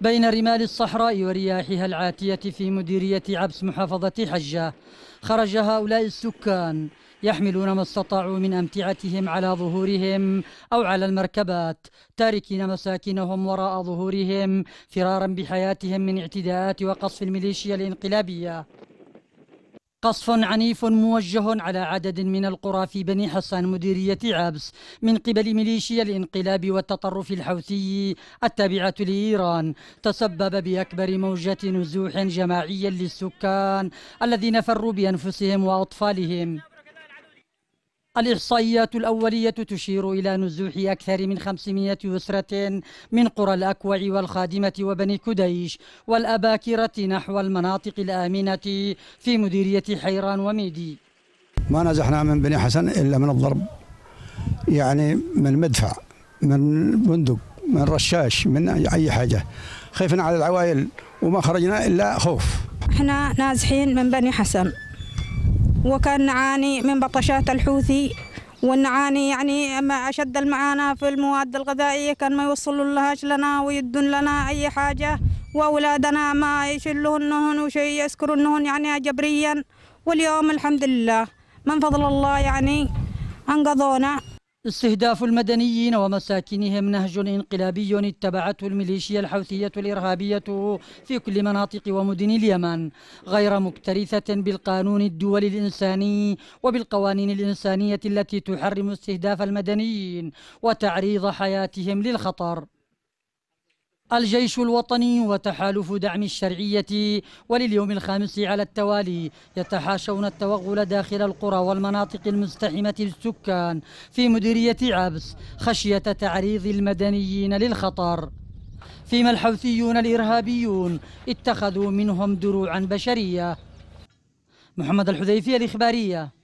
بين رمال الصحراء ورياحها العاتية في مديرية عبس محافظة حجة خرج هؤلاء السكان يحملون ما استطاعوا من أمتعتهم على ظهورهم أو على المركبات تاركين مساكنهم وراء ظهورهم فرارا بحياتهم من اعتداءات وقصف الميليشيا الانقلابية قصف عنيف موجه على عدد من القرى في بني حسان مديرية عبس من قبل ميليشيا الانقلاب والتطرف الحوثي التابعة لإيران تسبب بأكبر موجة نزوح جماعي للسكان الذين فروا بأنفسهم وأطفالهم الإحصائيات الأولية تشير إلى نزوح أكثر من 500 أسرة من قرى الأكوع والخادمة وبني كديش والأباكرة نحو المناطق الآمنة في مديرية حيران وميدي ما نزحنا من بني حسن إلا من الضرب يعني من مدفع من بندق من رشاش من أي حاجة خفنا على العوائل وما خرجنا إلا خوف احنا نازحين من بني حسن وكان نعاني من بطشات الحوثي ونعاني يعني ما أشد المعاناة في المواد الغذائية كان ما يوصلوا لهاش لنا ويدون لنا أي حاجة وأولادنا ما يشلهنهن وشي يسكرنهن يعني جبريا واليوم الحمد لله من فضل الله يعني أنقذونا استهداف المدنيين ومساكنهم نهج انقلابي اتبعته الميليشيا الحوثية الإرهابية في كل مناطق ومدن اليمن غير مكترثة بالقانون الدولي الإنساني وبالقوانين الإنسانية التي تحرم استهداف المدنيين وتعريض حياتهم للخطر الجيش الوطني وتحالف دعم الشرعية ولليوم الخامس على التوالي يتحاشون التوغل داخل القرى والمناطق المزدحمة للسكان في مديرية عبس خشية تعريض المدنيين للخطر فيما الحوثيون الإرهابيون اتخذوا منهم دروعا بشرية محمد الحذيفي الإخبارية